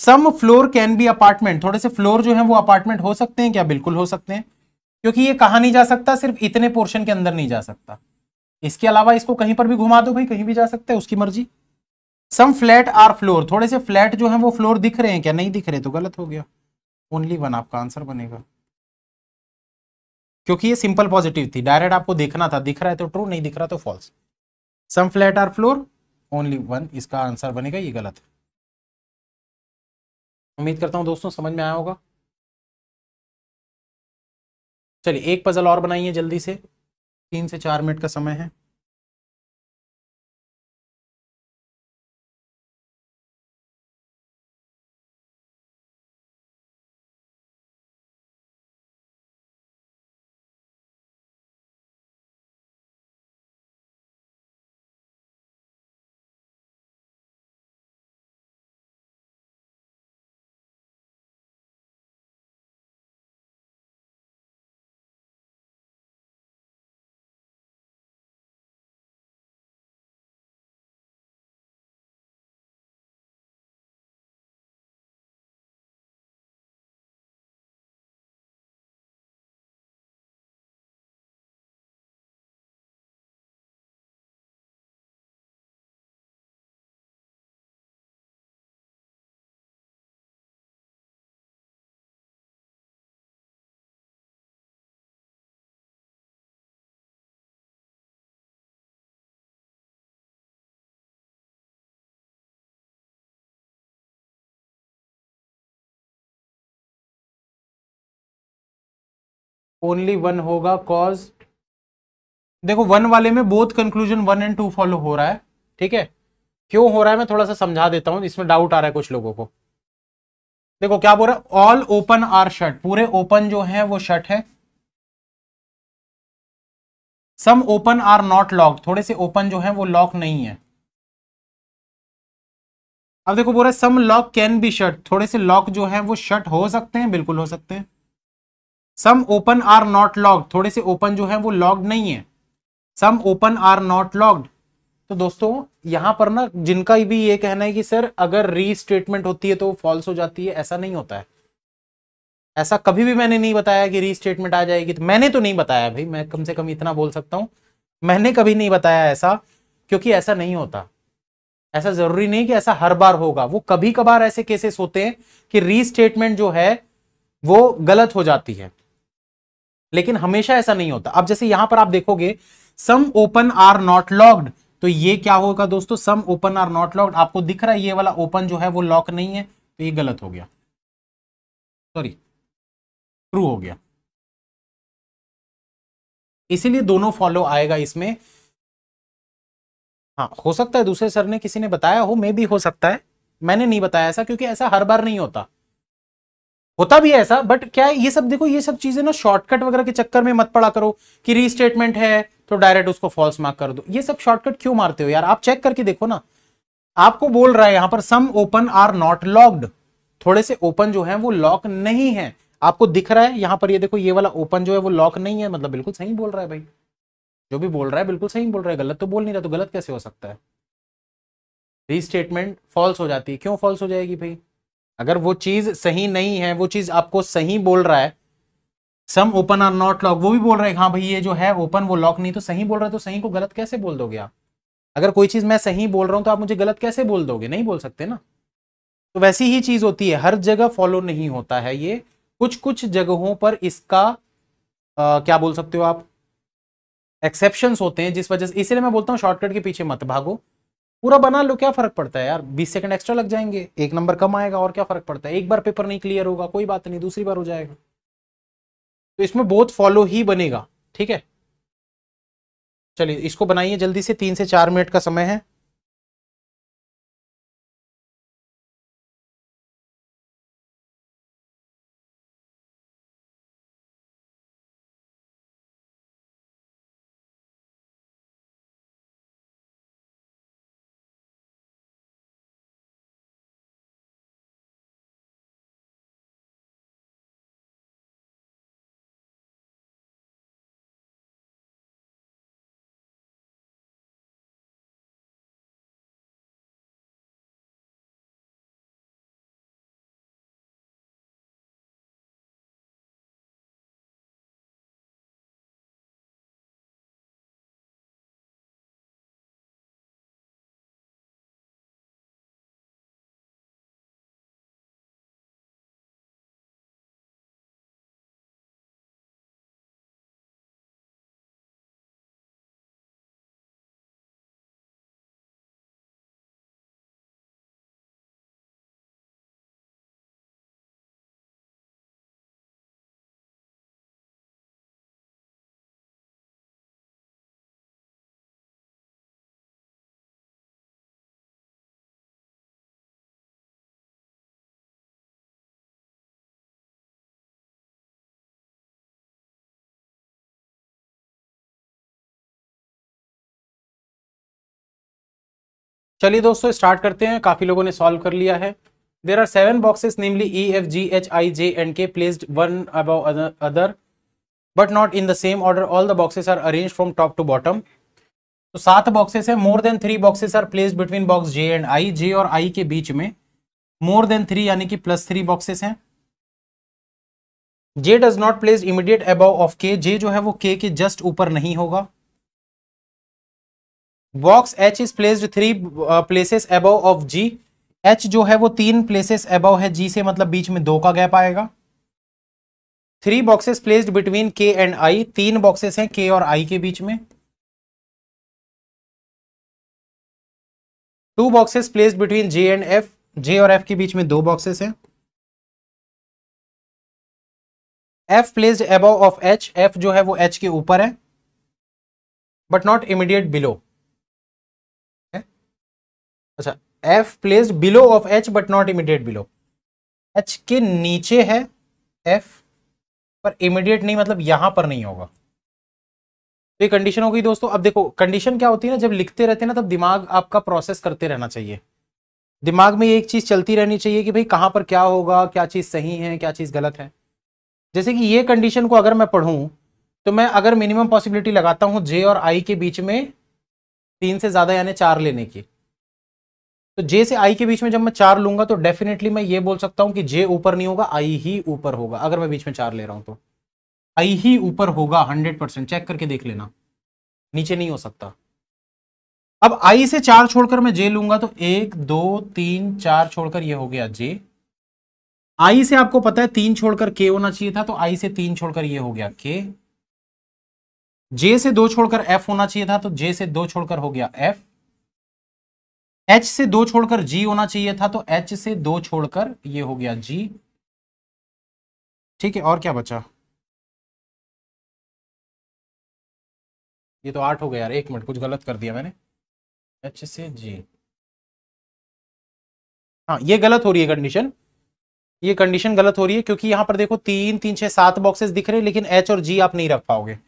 some floor can be apartment थोड़े से फ्लोर जो है वो अपार्टमेंट हो सकते हैं क्या बिल्कुल हो सकते हैं क्योंकि ये कहा नहीं जा सकता सिर्फ इतने पोर्शन के अंदर नहीं जा सकता इसके अलावा इसको कहीं पर भी घुमा दो भाई कहीं भी जा सकते हैं उसकी मर्जी सम फ्लैट आर फ्लोर थोड़े से फ्लैट जो है वो फ्लोर दिख रहे हैं क्या नहीं दिख रहे तो गलत हो गया ओनली वन आपका आंसर बनेगा क्योंकि ये सिंपल पॉजिटिव थी डायरेक्ट आपको देखना था दिख रहा है तो ट्रू नहीं दिख रहा तो false some flat are floor only one इसका आंसर बनेगा ये गलत है उम्मीद करता हूँ दोस्तों समझ में आया होगा चलिए एक पजल और बनाइए जल्दी से तीन से चार मिनट का समय है ओनली वन होगा कॉज देखो वन वाले में both conclusion one and two follow हो रहा है ठीक है क्यों हो रहा है मैं थोड़ा सा समझा देता हूं इसमें डाउट आ रहा है कुछ लोगों को देखो क्या बोल रहा है ऑल ओपन आर शर्ट पूरे ओपन जो है वो शर्ट है some open are not lock थोड़े से ओपन जो है वो लॉक नहीं है अब देखो बोल रहा है some lock can be shut थोड़े से लॉक जो है वो शर्ट हो सकते हैं बिल्कुल हो सकते हैं some open are not locked थोड़े से ओपन जो है वो लॉक्ड नहीं है some open are not locked तो दोस्तों यहां पर ना जिनका भी ये कहना है कि सर अगर री स्टेटमेंट होती है तो फॉल्स हो जाती है ऐसा नहीं होता है ऐसा कभी भी मैंने नहीं बताया कि री स्टेटमेंट आ जाएगी तो मैंने तो नहीं बताया भाई मैं कम से कम इतना बोल सकता हूं मैंने कभी नहीं बताया ऐसा क्योंकि ऐसा नहीं होता ऐसा जरूरी नहीं कि ऐसा हर बार होगा वो कभी कभार ऐसे केसेस होते हैं कि री स्टेटमेंट जो है वो गलत हो जाती है लेकिन हमेशा ऐसा नहीं होता अब जैसे यहां पर आप देखोगे some open are not locked तो ये क्या होगा दोस्तों some open are not locked आपको दिख रहा है ये वाला ओपन जो है वो लॉक नहीं है तो ये गलत हो गया सॉरी ट्रू हो गया इसीलिए दोनों फॉलो आएगा इसमें हाँ हो सकता है दूसरे सर ने किसी ने बताया हो मे भी हो सकता है मैंने नहीं बताया ऐसा क्योंकि ऐसा हर बार नहीं होता होता भी ऐसा बट क्या है ये सब देखो ये सब चीजें ना शॉर्टकट वगैरह के चक्कर में मत पड़ा करो कि रीस्टेटमेंट है तो डायरेक्ट उसको फॉल्स मार्क कर दो ये सब शॉर्टकट क्यों मारते हो यार आप चेक करके देखो ना आपको बोल रहा है यहां पर some open are not locked थोड़े से ओपन जो है वो लॉक नहीं है आपको दिख रहा है यहां पर ये देखो ये वाला ओपन जो है वो लॉक नहीं है मतलब बिल्कुल सही बोल रहा है भाई जो भी बोल रहा है बिल्कुल सही बोल रहा है गलत तो बोल नहीं रहा तो गलत कैसे हो सकता है रीस्टेटमेंट फॉल्स हो जाती है क्यों फॉल्स हो जाएगी भाई अगर वो चीज सही नहीं है वो चीज आपको सही बोल रहा है some open are not lock वो भी बोल रहे हैं हाँ भाई ये जो है ओपन वो लॉक नहीं तो सही बोल है तो सही को गलत कैसे बोल दोगे आप अगर कोई चीज मैं सही बोल रहा हूं तो आप मुझे गलत कैसे बोल दोगे नहीं बोल सकते ना तो वैसी ही चीज होती है हर जगह फॉलो नहीं होता है ये कुछ कुछ जगहों पर इसका आ, क्या बोल सकते हो आप एक्सेप्शन होते हैं जिस वजह से इसलिए मैं बोलता हूँ शॉर्टकट के पीछे मत भागो पूरा बना लो क्या फर्क पड़ता है यार बीस सेकंड एक्स्ट्रा लग जाएंगे एक नंबर कम आएगा और क्या फर्क पड़ता है एक बार पेपर नहीं क्लियर होगा कोई बात नहीं दूसरी बार हो जाएगा तो इसमें बोथ फॉलो ही बनेगा ठीक है चलिए इसको बनाइए जल्दी से तीन से चार मिनट का समय है चलिए दोस्तों स्टार्ट करते हैं काफी लोगों ने सॉल्व कर लिया है there are seven boxes namely E F G H I J and K placed one above other but not in the same order all the boxes are arrange from top to bottom तो सात बॉक्सेस है more than three boxes are placed between box J and I J और आई के बीच में मोर देन थ्री यानी कि प्लस थ्री बॉक्सेस हैं J does not place immediate above of K J जो है वो के के जस्ट ऊपर नहीं होगा box H is placed three places above of G H जो है वो तीन प्लेसेस अबव है जी से मतलब बीच में दो का गैप आएगा three boxes placed between K and I तीन बॉक्सेस हैं के और आई के बीच में two boxes placed between J and F J और एफ के बीच में दो बॉक्सेस हैं F placed above of H F जो है वो एच के ऊपर है बट नॉट इमीडिएट बिलो अच्छा F place below of H but not immediate below H के नीचे है एफ पर इमीडिएट नहीं मतलब यहां पर नहीं होगा तो ये कंडीशन हो गई दोस्तों अब देखो कंडीशन क्या होती है ना जब लिखते रहते हैं ना तब दिमाग आपका प्रोसेस करते रहना चाहिए दिमाग में एक चीज चलती रहनी चाहिए कि भाई कहां पर क्या होगा क्या चीज सही है क्या चीज गलत है जैसे कि ये कंडीशन को अगर मैं पढ़ूं तो मैं अगर मिनिमम पॉसिबिलिटी लगाता हूं जे और आई के बीच में तीन से ज्यादा यानी चार लेने की तो जे से आई के बीच में जब मैं चार लूंगा तो डेफिनेटली मैं ये बोल सकता हूं कि जे ऊपर नहीं होगा आई ही ऊपर होगा अगर मैं बीच में चार ले रहा हूं तो आई ही ऊपर होगा हंड्रेड परसेंट चेक करके देख लेना नीचे नहीं हो सकता अब आई से चार छोड़कर मैं जे लूंगा तो एक दो तीन चार छोड़कर यह हो गया जे आई से आपको पता है तीन छोड़कर के होना चाहिए था तो आई से तीन छोड़कर ये हो गया के जे से दो छोड़कर एफ होना चाहिए था तो जे से दो छोड़कर हो गया एफ एच से दो छोड़कर जी होना चाहिए था तो एच से दो छोड़कर ये हो गया जी ठीक है और क्या बचा ये तो आठ हो गया यार एक मिनट कुछ गलत कर दिया मैंने एच से जी हाँ ये गलत हो रही है कंडीशन ये कंडीशन गलत हो रही है क्योंकि यहां पर देखो तीन तीन छह सात बॉक्सेस दिख रहे हैं लेकिन एच और जी आप नहीं रख पाओगे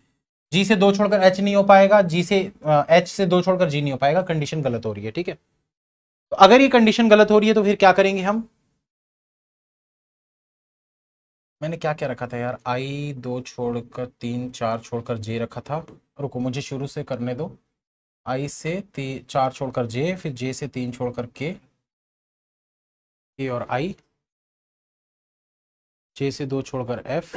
जी से दो छोड़कर एच नहीं हो पाएगा जी से एच से दो छोड़कर जी नहीं हो पाएगा कंडीशन गलत हो रही है ठीक है तो अगर ये कंडीशन गलत हो रही है तो फिर क्या करेंगे हम मैंने क्या क्या रखा था यार आई दो छोड़कर तीन चार छोड़कर जे रखा था रुको मुझे शुरू से करने दो आई से ती, चार छोड़कर जे फिर जे से तीन छोड़कर के के और आई जे से दो छोड़कर एफ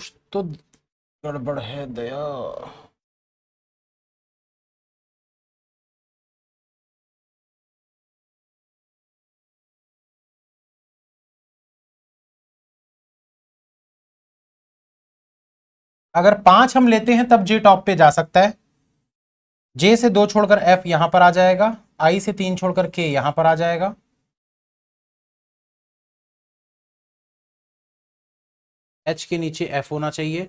कुछ तो गड़बड़ है दया अगर पांच हम लेते हैं तब जे टॉप पे जा सकता है जे से दो छोड़कर एफ यहां पर आ जाएगा आई से तीन छोड़कर के यहां पर आ जाएगा एच के नीचे एफ होना चाहिए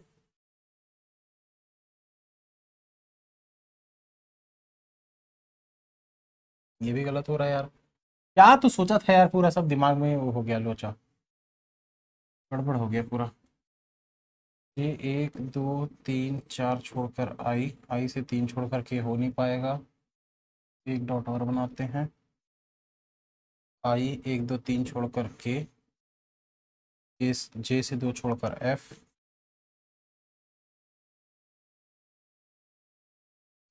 ये भी गलत हो रहा है यार क्या तो सोचा था यार पूरा सब दिमाग में वो हो गया लोचा गड़बड़ हो गया पूरा ये एक दो तीन चार छोड़कर आई आई से तीन छोड़कर के हो नहीं पाएगा एक डॉट और बनाते हैं आई एक दो तीन छोड़कर के जे से दो छोड़कर एफ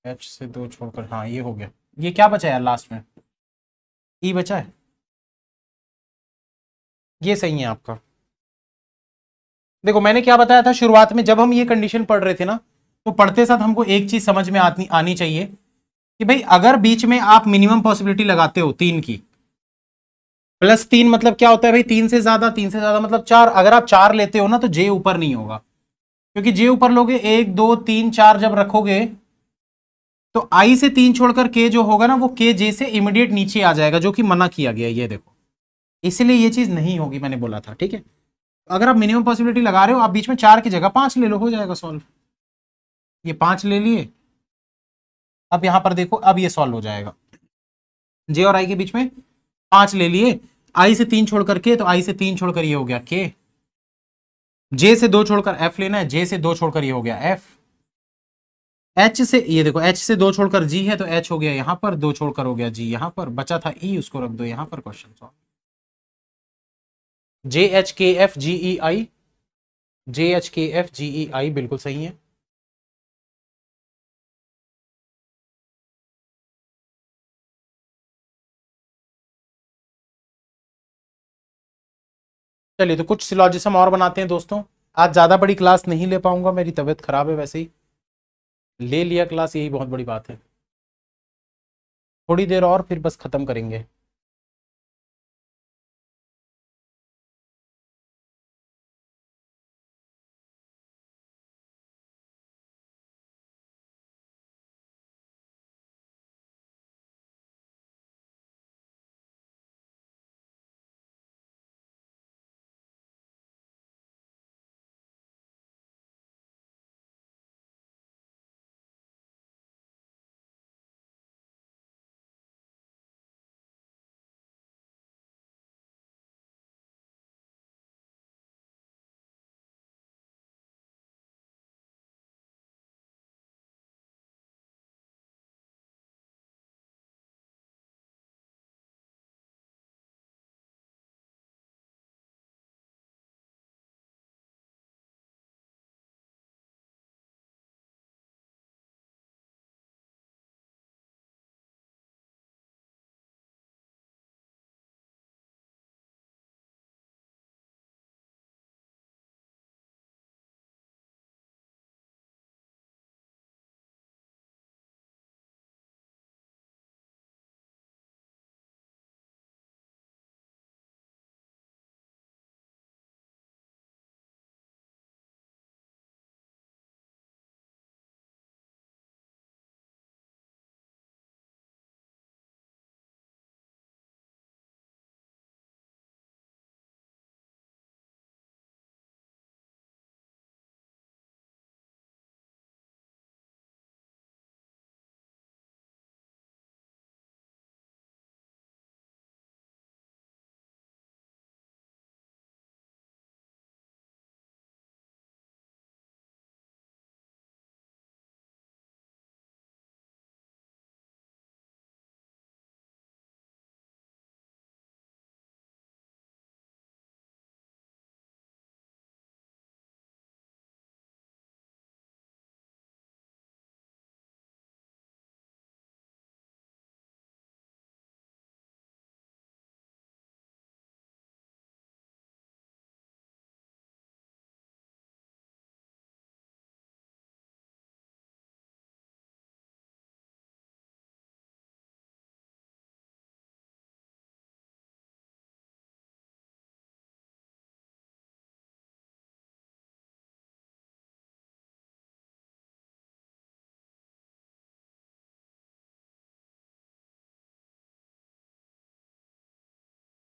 एच से दो छोड़कर हाँ ये हो गया ये क्या बचा यार लास्ट में ई e बचा है ये सही है आपका देखो मैंने क्या बताया था शुरुआत में जब हम ये कंडीशन पढ़ रहे थे ना तो पढ़ते साथ हमको एक चीज समझ में आनी चाहिए कि भाई अगर बीच में आप मिनिमम पॉसिबिलिटी लगाते हो तीन की प्लस तीन मतलब क्या होता है भाई तीन से ज्यादा तीन से ज्यादा मतलब चार अगर आप चार लेते हो ना तो जे ऊपर नहीं होगा क्योंकि जे ऊपर लोगे एक दो तीन चार जब रखोगे तो आई से तीन छोड़कर के जो होगा ना वो के जे से इमिडिएट नीचे आ जाएगा जो कि मना किया गया ये देखो इसलिए ये चीज नहीं होगी मैंने बोला था ठीक है अगर आप मिनिमम पॉसिबिलिटी लगा रहे हो आप बीच में चार की जगह पांच ले लो हो जाएगा सॉल्व ये पांच ले लिए अब यहां पर देखो अब ये सॉल्व हो जाएगा जे और आई के बीच में पांच ले लिए आई से तीन छोड़कर के तो आई से तीन छोड़कर ये हो गया के जे से दो छोड़कर एफ लेना है जे से दो छोड़कर ये हो गया एफ एच से ये देखो एच से दो छोड़कर जी है तो एच हो गया यहां पर दो छोड़कर हो गया जी यहां पर बचा था ई e, उसको रख दो यहां पर question solve J H K F G E I J H K F G E I बिल्कुल सही है चलिए तो कुछ सिलोजिसम और बनाते हैं दोस्तों आज ज़्यादा बड़ी क्लास नहीं ले पाऊंगा मेरी तबीयत खराब है वैसे ही ले लिया क्लास यही बहुत बड़ी बात है थोड़ी देर और फिर बस ख़त्म करेंगे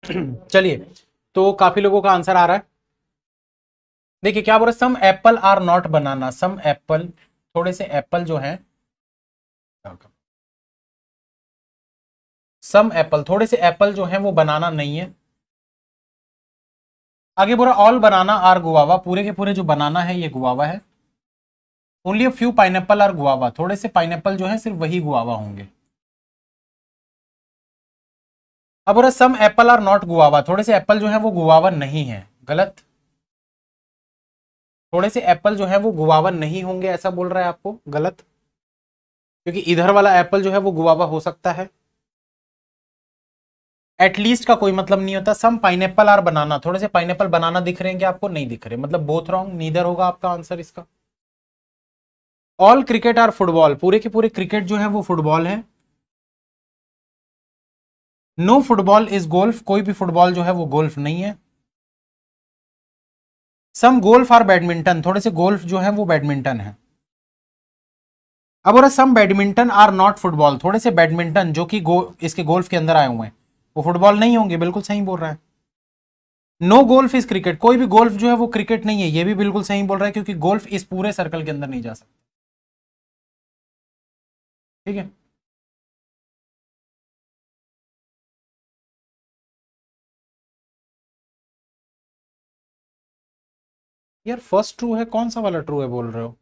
चलिए तो काफी लोगों का आंसर आ रहा है देखिए क्या बोल रहे some apple are not banana some apple थोड़े से एप्पल जो है सम एप्पल थोड़े से एप्पल जो है वो बनाना नहीं है आगे बोला ऑल बनाना आर गुआवा पूरे के पूरे जो बनाना है ये गुआवा है only few pineapple are guava थोड़े से पाइनएप्पल जो है सिर्फ वही गुआवा होंगे अब बोला some apple are not guava थोड़े से एप्पल जो है वो गुआवा नहीं है गलत थोड़े से एप्पल जो है वो गुआवा नहीं होंगे ऐसा बोल रहा है आपको गलत क्योंकि इधर वाला एप्पल जो है वो गुआवा हो सकता है एटलीस्ट का कोई मतलब नहीं होता some pineapple are banana थोड़े से पाइन एप्पल बनाना दिख रहे हैं कि आपको नहीं दिख रहे मतलब बोथ रॉन्ग नीदर होगा आपका आंसर इसका ऑल क्रिकेट आर फुटबॉल पूरे के पूरे क्रिकेट जो है वो फुटबॉल है नो फुटबॉल इज गोल्फ कोई भी फुटबॉल जो है वो गोल्फ नहीं है सम गोल्फ आर बैडमिंटन थोड़े से गोल्फ जो है वो बैडमिंटन है अब और some badminton are not football थोड़े से बैडमिंटन जो कि गो, इसके गोल्फ के अंदर आए हुए हैं वो फुटबॉल नहीं होंगे बिल्कुल सही बोल रहा है नो गोल्फ इज क्रिकेट कोई भी गोल्फ जो है वो क्रिकेट नहीं है ये भी बिल्कुल सही बोल रहा है क्योंकि गोल्फ इस पूरे सर्कल के अंदर नहीं जा सकता ठीक है यार फर्स्ट ट्रू है कौन सा वाला ट्रू है बोल रहे हो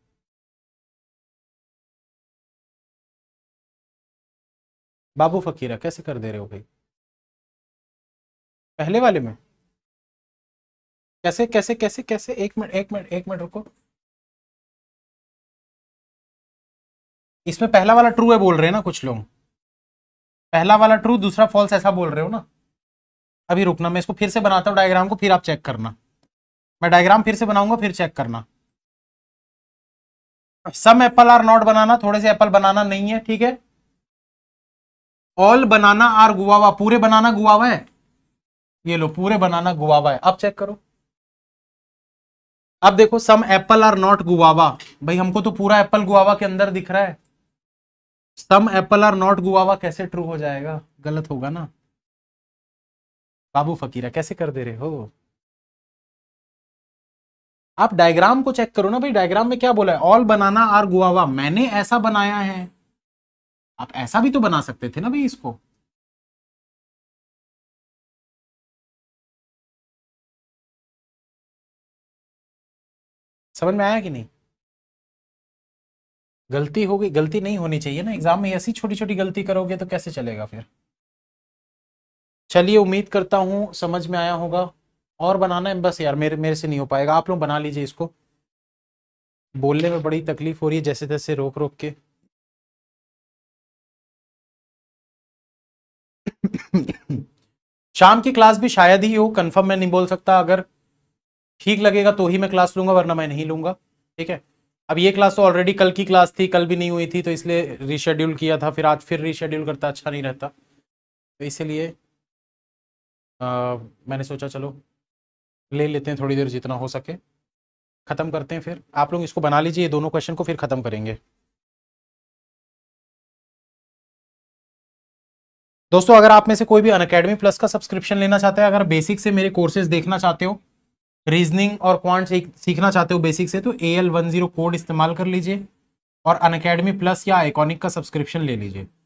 बाबू फकीरा कैसे कर दे रहे हो भाई पहले वाले में कैसे कैसे कैसे कैसे एक मिनट एक मिनट एक मिनट रुको इसमें पहला वाला ट्रू है बोल रहे हैं ना कुछ लोग पहला वाला ट्रू दूसरा फॉल्स ऐसा बोल रहे हो ना अभी रुकना मैं इसको फिर से बनाता हूँ डायग्राम को फिर आप चेक करना मैं डायग्राम फिर से बनाऊंगा फिर चेक करना some apple are not banana थोड़े से एप्पल बनाना नहीं है ठीक है ऑल बनाना आर गुआवा पूरे बनाना गुआवा है ये लो पूरे बनाना गुआवा है अब चेक करो अब देखो some apple are not guava भाई हमको तो पूरा एप्पल गुआवा के अंदर दिख रहा है some apple are not guava कैसे ट्रू हो जाएगा गलत होगा ना बाबू फकीरा कैसे कर दे रहे हो आप डायग्राम को चेक करो ना भाई डायग्राम में क्या बोला है ऑल बनाना आर गुआवा मैंने ऐसा बनाया है आप ऐसा भी तो बना सकते थे ना भाई इसको समझ में आया कि नहीं गलती हो गई गलती नहीं होनी चाहिए ना एग्जाम में ऐसी छोटी छोटी गलती करोगे तो कैसे चलेगा फिर चलिए उम्मीद करता हूं समझ में आया होगा और बनाना है बस यार मेरे मेरे से नहीं हो पाएगा आप लोग बना लीजिए इसको बोलने में बड़ी तकलीफ हो रही है जैसे तैसे रोक रोक के शाम की क्लास भी शायद ही हो कंफर्म मैं नहीं बोल सकता अगर ठीक लगेगा तो ही मैं क्लास लूंगा वरना मैं नहीं लूंगा ठीक है अब ये क्लास तो ऑलरेडी कल की क्लास थी कल भी नहीं हुई थी तो इसलिए रिशेड्यूल किया था फिर आज फिर रिशेड्यूल करता अच्छा नहीं रहता तो इसीलिए मैंने सोचा चलो ले लेते हैं थोड़ी देर जितना हो सके ख़त्म करते हैं फिर आप लोग इसको बना लीजिए ये दोनों क्वेश्चन को फिर ख़त्म करेंगे दोस्तों अगर आप में से कोई भी अनकेडमी प्लस का सब्सक्रिप्शन लेना चाहता है अगर बेसिक से मेरे कोर्सेज देखना चाहते हो रीजनिंग और क्वांट सीखना चाहते हो बेसिक से तो A L one zero code इस्तेमाल कर लीजिए और अनकेडमी प्लस या आइकॉनिक का सब्सक्रिप्शन ले लीजिए